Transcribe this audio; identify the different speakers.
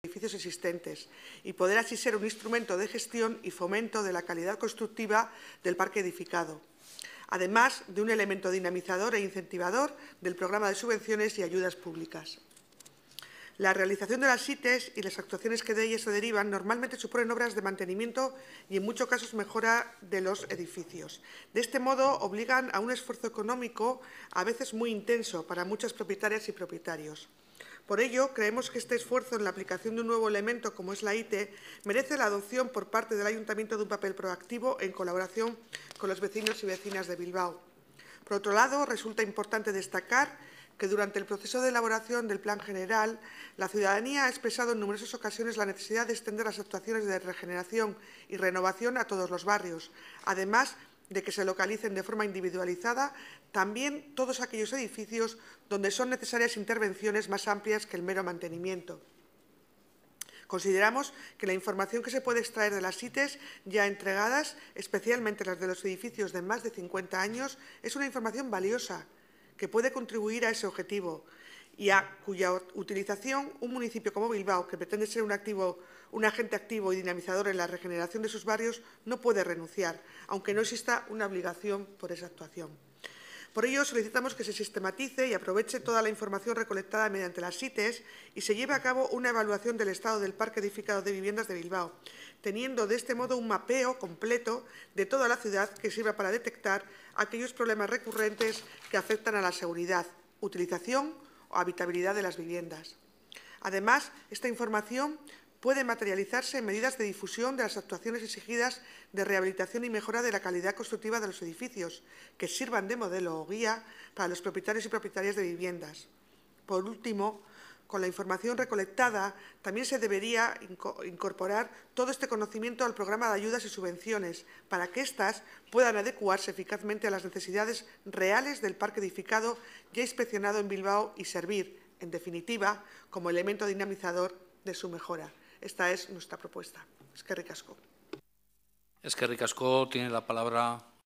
Speaker 1: edificios existentes y poder así ser un instrumento de gestión y fomento de la calidad constructiva del parque edificado, además de un elemento dinamizador e incentivador del programa de subvenciones y ayudas públicas. La realización de las CITES y las actuaciones que de ellas se derivan normalmente suponen obras de mantenimiento y en muchos casos mejora de los edificios. De este modo obligan a un esfuerzo económico a veces muy intenso para muchas propietarias y propietarios. Por ello, creemos que este esfuerzo en la aplicación de un nuevo elemento como es la ITE merece la adopción por parte del Ayuntamiento de un papel proactivo en colaboración con los vecinos y vecinas de Bilbao. Por otro lado, resulta importante destacar que durante el proceso de elaboración del Plan General, la ciudadanía ha expresado en numerosas ocasiones la necesidad de extender las actuaciones de regeneración y renovación a todos los barrios, además de que se localicen de forma individualizada también todos aquellos edificios donde son necesarias intervenciones más amplias que el mero mantenimiento. Consideramos que la información que se puede extraer de las ITES ya entregadas, especialmente las de los edificios de más de 50 años, es una información valiosa que puede contribuir a ese objetivo y a cuya utilización un municipio como Bilbao, que pretende ser un, agente activo y dinamizador en la regeneración de sus barrios, no puede renunciar, aunque no exista una obligación por esa actuación. Por ello, solicitamos que se sistematice y aproveche toda la información recolectada mediante las CITES y se lleve a cabo una evaluación del estado del parque edificado de viviendas de Bilbao, teniendo de este modo un mapeo completo de toda la ciudad que sirva para detectar aquellos problemas recurrentes que afectan a la seguridad, utilización, o habitabilidad de las viviendas. Además, esta información puede materializarse en medidas de difusión de las actuaciones exigidas de rehabilitación y mejora de la calidad constructiva de los edificios, que sirvan de modelo o guía para los propietarios y propietarias de viviendas. Por último, con la información recolectada, también se debería incorporar todo este conocimiento al programa de ayudas y subvenciones, para que éstas puedan adecuarse eficazmente a las necesidades reales del parque edificado ya inspeccionado en Bilbao y servir, en definitiva, como elemento dinamizador de su mejora. Esta es nuestra propuesta. Es que ricasco. Es tiene la palabra